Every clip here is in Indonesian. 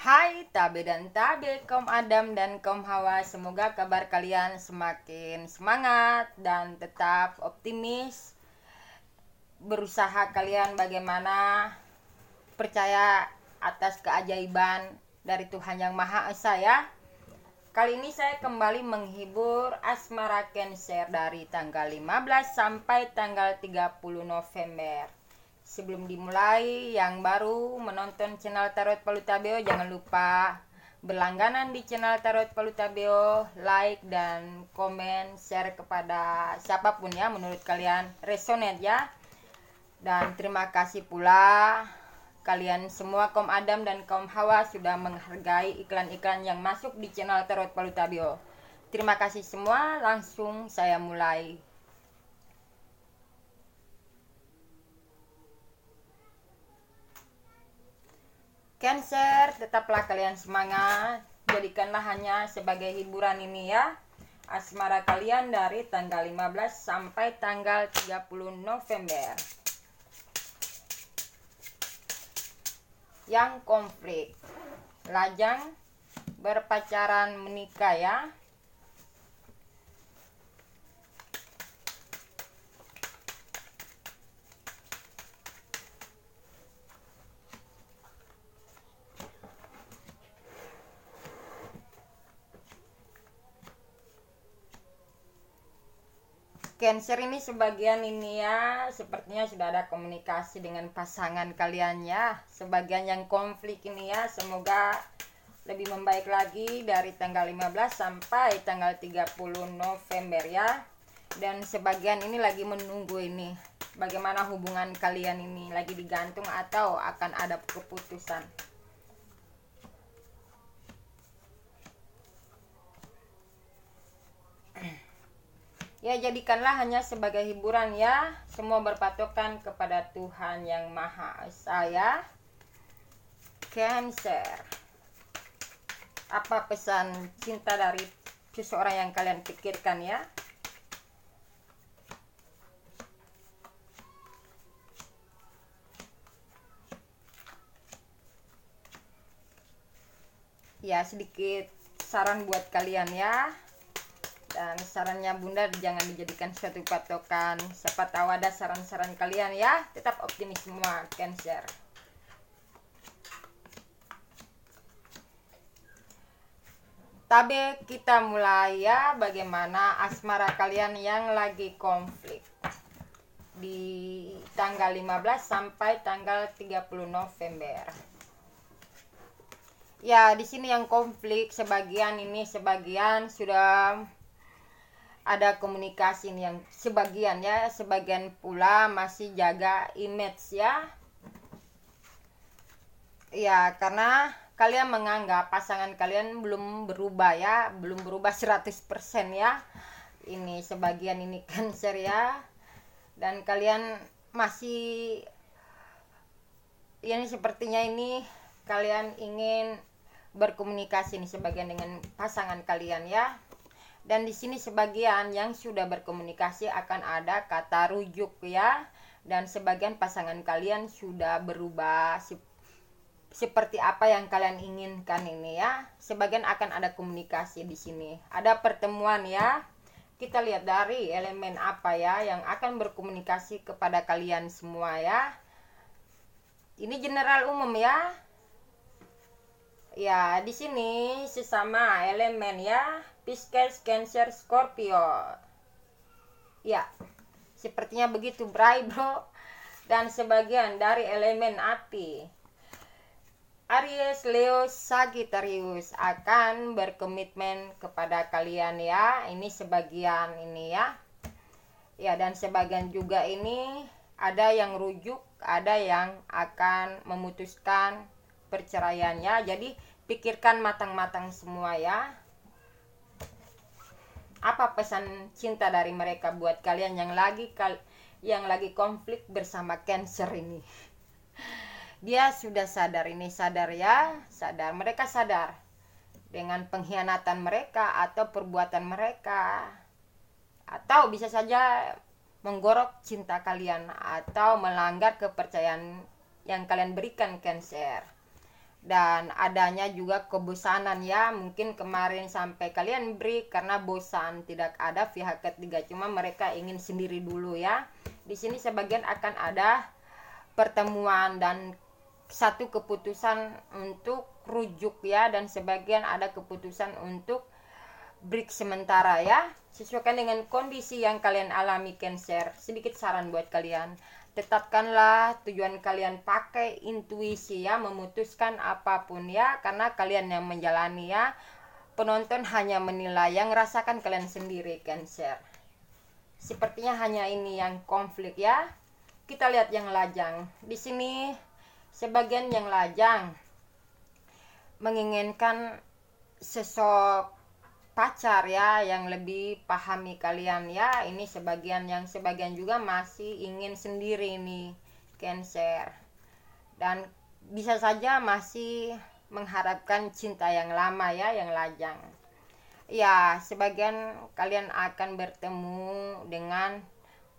Hai Tabe dan Tabe, Kom Adam dan Kom Hawa, semoga kabar kalian semakin semangat dan tetap optimis. Berusaha kalian bagaimana percaya atas keajaiban dari Tuhan Yang Maha Esa ya. Kali ini saya kembali menghibur Asmara Cancer dari tanggal 15 sampai tanggal 30 November. Sebelum dimulai, yang baru menonton channel Tarot Palutabeo jangan lupa berlangganan di channel Tarot Palutabeo, like dan komen, share kepada siapapun ya menurut kalian resonet ya. Dan terima kasih pula kalian semua kaum Adam dan kaum Hawa sudah menghargai iklan-iklan yang masuk di channel Tarot Palutabio. Terima kasih semua, langsung saya mulai. Cancer, tetaplah kalian semangat. Jadikanlah hanya sebagai hiburan ini ya. Asmara kalian dari tanggal 15 sampai tanggal 30 November. Yang konflik. Lajang berpacaran menikah ya. Cancer ini sebagian ini ya, sepertinya sudah ada komunikasi dengan pasangan kalian ya. Sebagian yang konflik ini ya, semoga lebih membaik lagi dari tanggal 15 sampai tanggal 30 November ya. Dan sebagian ini lagi menunggu ini bagaimana hubungan kalian ini lagi digantung atau akan ada keputusan. Ya jadikanlah hanya sebagai hiburan ya Semua berpatokan kepada Tuhan yang Maha Esa ya Cancer Apa pesan cinta dari seseorang yang kalian pikirkan ya Ya sedikit saran buat kalian ya dan sarannya bunda jangan dijadikan satu patokan siapa tahu ada saran-saran kalian ya tetap optimis semua cancer tapi kita mulai ya bagaimana asmara kalian yang lagi konflik di tanggal 15 sampai tanggal 30 November. Ya, di sini yang konflik sebagian ini sebagian sudah ada komunikasi nih yang sebagian ya sebagian pula masih jaga image ya ya karena kalian menganggap pasangan kalian belum berubah ya belum berubah 100% ya ini sebagian ini cancer ya dan kalian masih ya ini sepertinya ini kalian ingin berkomunikasi nih sebagian dengan pasangan kalian ya dan di sini sebagian yang sudah berkomunikasi akan ada kata rujuk ya. Dan sebagian pasangan kalian sudah berubah seperti apa yang kalian inginkan ini ya. Sebagian akan ada komunikasi di sini. Ada pertemuan ya. Kita lihat dari elemen apa ya yang akan berkomunikasi kepada kalian semua ya. Ini general umum ya. Ya, di sini sesama elemen ya Pisces, Cancer, Scorpio. Ya, sepertinya begitu Bray bro dan sebagian dari elemen api. Aries, Leo, Sagittarius akan berkomitmen kepada kalian ya. Ini sebagian ini ya. Ya dan sebagian juga ini ada yang rujuk, ada yang akan memutuskan perceraiannya. Jadi pikirkan matang-matang semua ya apa pesan cinta dari mereka buat kalian yang lagi kal yang lagi konflik bersama Cancer ini? Dia sudah sadar ini sadar ya, sadar. Mereka sadar dengan pengkhianatan mereka atau perbuatan mereka atau bisa saja menggorok cinta kalian atau melanggar kepercayaan yang kalian berikan Cancer dan adanya juga kebosanan ya mungkin kemarin sampai kalian beri karena bosan tidak ada pihak ketiga cuma mereka ingin sendiri dulu ya di sini sebagian akan ada pertemuan dan satu keputusan untuk rujuk ya dan sebagian ada keputusan untuk break sementara ya sesuaikan dengan kondisi yang kalian alami cancer sedikit saran buat kalian tetapkanlah tujuan kalian pakai intuisi ya memutuskan apapun ya karena kalian yang menjalani ya penonton hanya menilai yang rasakan kalian sendiri cancer sepertinya hanya ini yang konflik ya kita lihat yang lajang di sini sebagian yang lajang menginginkan sesok pacar ya yang lebih pahami kalian ya ini sebagian yang sebagian juga masih ingin sendiri nih cancer dan bisa saja masih mengharapkan cinta yang lama ya yang lajang ya sebagian kalian akan bertemu dengan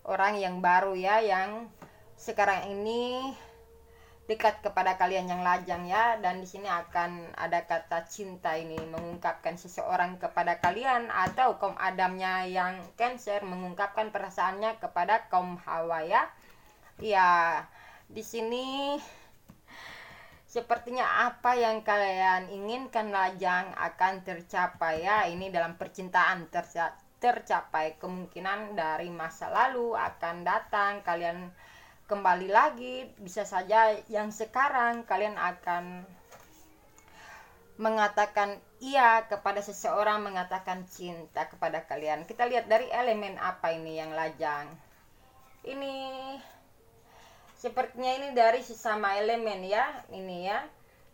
orang yang baru ya yang sekarang ini dekat kepada kalian yang lajang ya dan di sini akan ada kata cinta ini mengungkapkan seseorang kepada kalian atau kaum Adamnya yang Cancer mengungkapkan perasaannya kepada kaum Hawa ya. Ya, di sini sepertinya apa yang kalian inginkan lajang akan tercapai ya. Ini dalam percintaan tercapai kemungkinan dari masa lalu akan datang kalian kembali lagi bisa saja yang sekarang kalian akan mengatakan iya kepada seseorang mengatakan cinta kepada kalian kita lihat dari elemen apa ini yang lajang ini sepertinya ini dari sesama elemen ya ini ya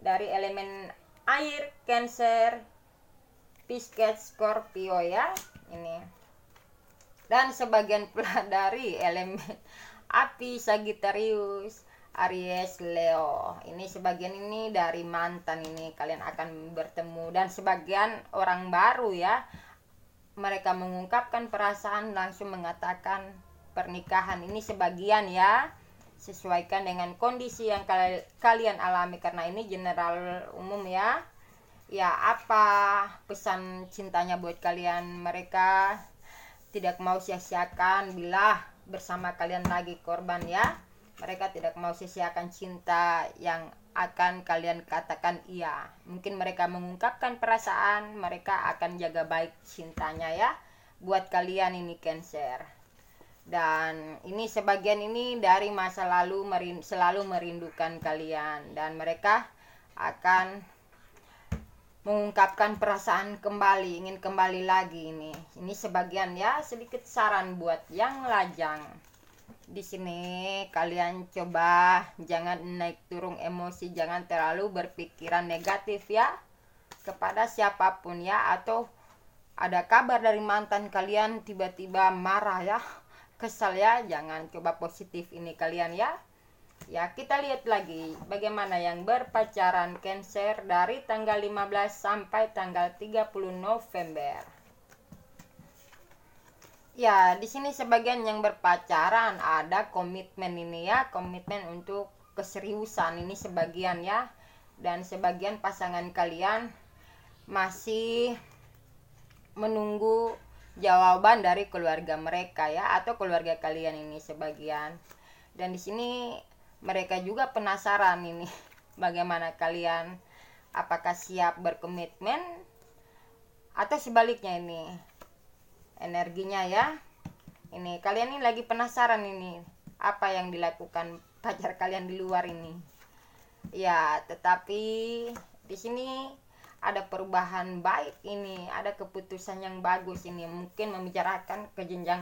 dari elemen air cancer Pisces Scorpio ya ini dan sebagian pula dari elemen api Sagittarius, Aries, Leo. Ini sebagian ini dari mantan ini kalian akan bertemu dan sebagian orang baru ya. Mereka mengungkapkan perasaan langsung mengatakan pernikahan ini sebagian ya sesuaikan dengan kondisi yang kal kalian alami karena ini general umum ya ya apa pesan cintanya buat kalian mereka tidak mau sia-siakan bila bersama kalian lagi korban ya. Mereka tidak mau sia-siakan cinta yang akan kalian katakan iya. Mungkin mereka mengungkapkan perasaan, mereka akan jaga baik cintanya ya. Buat kalian ini cancer. Dan ini sebagian ini dari masa lalu merin, selalu merindukan kalian dan mereka akan mengungkapkan perasaan kembali ingin kembali lagi ini ini sebagian ya sedikit saran buat yang lajang di sini kalian coba jangan naik turun emosi jangan terlalu berpikiran negatif ya kepada siapapun ya atau ada kabar dari mantan kalian tiba-tiba marah ya kesal ya jangan coba positif ini kalian ya Ya, kita lihat lagi bagaimana yang berpacaran Cancer dari tanggal 15 sampai tanggal 30 November. Ya, di sini sebagian yang berpacaran ada komitmen ini ya, komitmen untuk keseriusan ini sebagian ya. Dan sebagian pasangan kalian masih menunggu jawaban dari keluarga mereka ya atau keluarga kalian ini sebagian. Dan di sini mereka juga penasaran ini bagaimana kalian apakah siap berkomitmen atau sebaliknya ini energinya ya ini kalian ini lagi penasaran ini apa yang dilakukan pacar kalian di luar ini ya tetapi di sini ada perubahan baik ini ada keputusan yang bagus ini mungkin membicarakan ke jenjang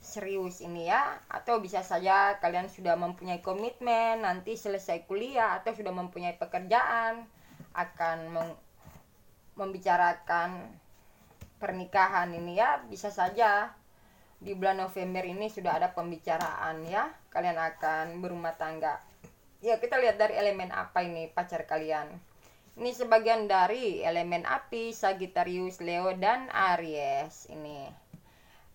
serius ini ya atau bisa saja kalian sudah mempunyai komitmen nanti selesai kuliah atau sudah mempunyai pekerjaan akan membicarakan pernikahan ini ya bisa saja di bulan November ini sudah ada pembicaraan ya kalian akan berumah tangga ya kita lihat dari elemen apa ini pacar kalian ini sebagian dari elemen api Sagittarius Leo dan Aries ini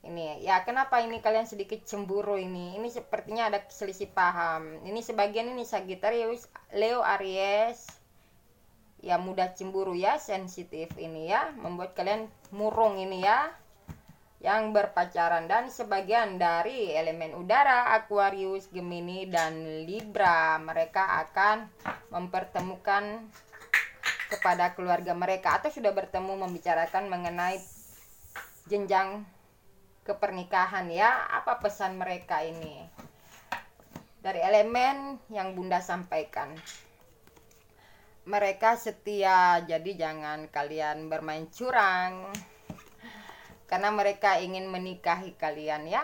ini ya kenapa ini kalian sedikit cemburu ini ini sepertinya ada selisih paham ini sebagian ini Sagittarius Leo Aries ya mudah cemburu ya sensitif ini ya membuat kalian murung ini ya yang berpacaran dan sebagian dari elemen udara Aquarius, Gemini dan Libra mereka akan mempertemukan kepada keluarga mereka atau sudah bertemu membicarakan mengenai jenjang kepernikahan ya. Apa pesan mereka ini? Dari elemen yang Bunda sampaikan. Mereka setia, jadi jangan kalian bermain curang. Karena mereka ingin menikahi kalian ya.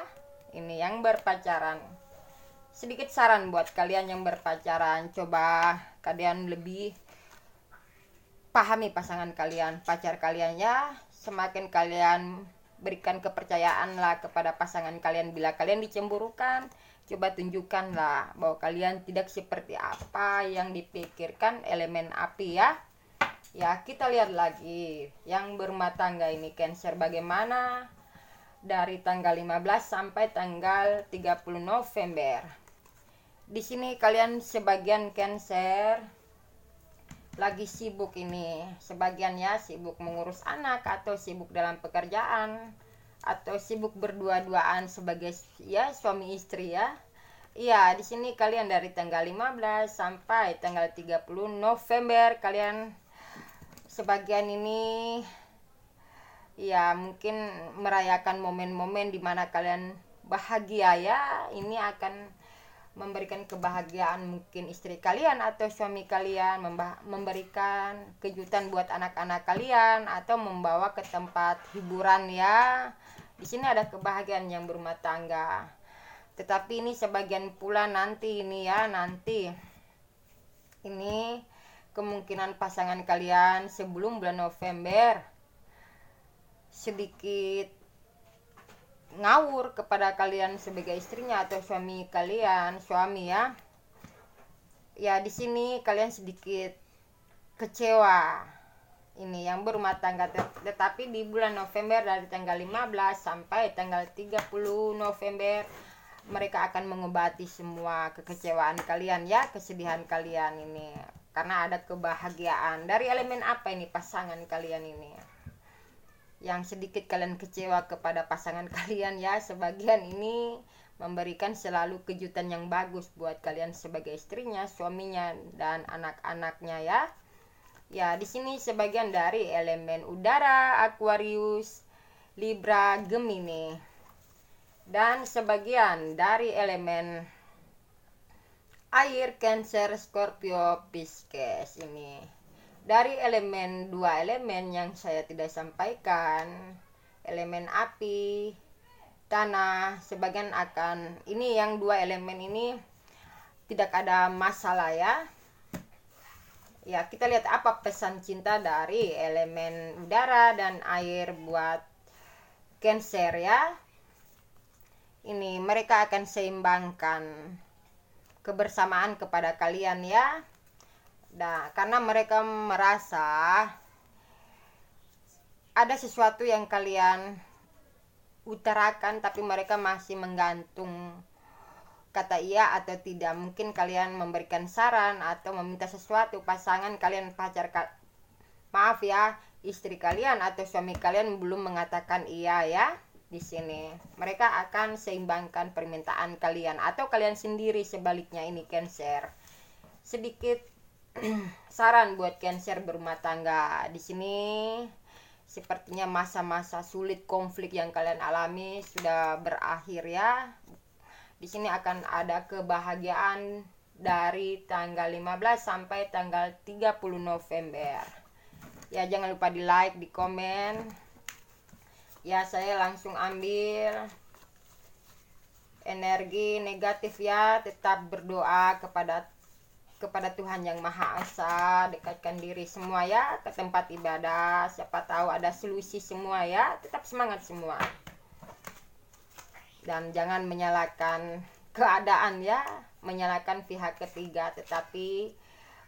Ini yang berpacaran. Sedikit saran buat kalian yang berpacaran, coba kalian lebih pahami pasangan kalian, pacar kalian ya. Semakin kalian berikan kepercayaan lah kepada pasangan kalian bila kalian dicemburukan coba tunjukkanlah bahwa kalian tidak seperti apa yang dipikirkan elemen api ya ya kita lihat lagi yang bermata tangga ini cancer bagaimana dari tanggal 15 sampai tanggal 30 November di sini kalian sebagian cancer lagi sibuk ini sebagian ya sibuk mengurus anak atau sibuk dalam pekerjaan atau sibuk berdua-duaan sebagai ya suami istri ya Iya, di sini kalian dari tanggal 15 sampai tanggal 30 November kalian sebagian ini ya mungkin merayakan momen-momen dimana kalian bahagia ya. Ini akan memberikan kebahagiaan mungkin istri kalian atau suami kalian memberikan kejutan buat anak-anak kalian atau membawa ke tempat hiburan ya di sini ada kebahagiaan yang berumah tangga tetapi ini sebagian pula nanti ini ya nanti ini kemungkinan pasangan kalian sebelum bulan November sedikit ngawur kepada kalian sebagai istrinya atau suami kalian suami ya ya di sini kalian sedikit kecewa ini yang berumah tangga tetapi di bulan November dari tanggal 15 sampai tanggal 30 November mereka akan mengobati semua kekecewaan kalian ya kesedihan kalian ini karena ada kebahagiaan dari elemen apa ini pasangan kalian ini yang sedikit kalian kecewa kepada pasangan kalian ya sebagian ini memberikan selalu kejutan yang bagus buat kalian sebagai istrinya, suaminya dan anak-anaknya ya. Ya, di sini sebagian dari elemen udara Aquarius, Libra, Gemini. Dan sebagian dari elemen air Cancer, Scorpio, Pisces ini dari elemen dua elemen yang saya tidak sampaikan elemen api tanah sebagian akan ini yang dua elemen ini tidak ada masalah ya ya kita lihat apa pesan cinta dari elemen udara dan air buat cancer ya ini mereka akan seimbangkan kebersamaan kepada kalian ya Nah, karena mereka merasa ada sesuatu yang kalian utarakan tapi mereka masih menggantung kata iya atau tidak mungkin kalian memberikan saran atau meminta sesuatu pasangan kalian pacar ka maaf ya istri kalian atau suami kalian belum mengatakan iya ya di sini mereka akan seimbangkan permintaan kalian atau kalian sendiri sebaliknya ini cancer sedikit saran buat cancer berumah tangga di sini sepertinya masa-masa sulit konflik yang kalian alami sudah berakhir ya. Di sini akan ada kebahagiaan dari tanggal 15 sampai tanggal 30 November. Ya jangan lupa di like, di komen. Ya saya langsung ambil energi negatif ya, tetap berdoa kepada kepada Tuhan yang Maha Esa, dekatkan diri semua ya ke tempat ibadah. Siapa tahu ada solusi semua ya, tetap semangat semua. Dan jangan menyalahkan keadaan ya, menyalahkan pihak ketiga, tetapi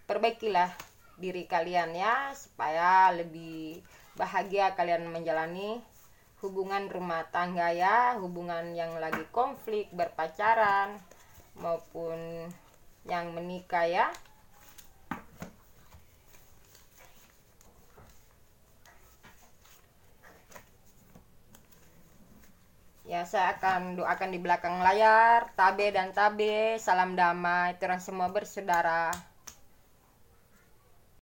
perbaikilah diri kalian ya supaya lebih bahagia kalian menjalani hubungan rumah tangga ya, hubungan yang lagi konflik, berpacaran maupun yang menikah ya Ya, saya akan doakan di belakang layar, tabe dan tabe, salam damai, terang semua bersaudara.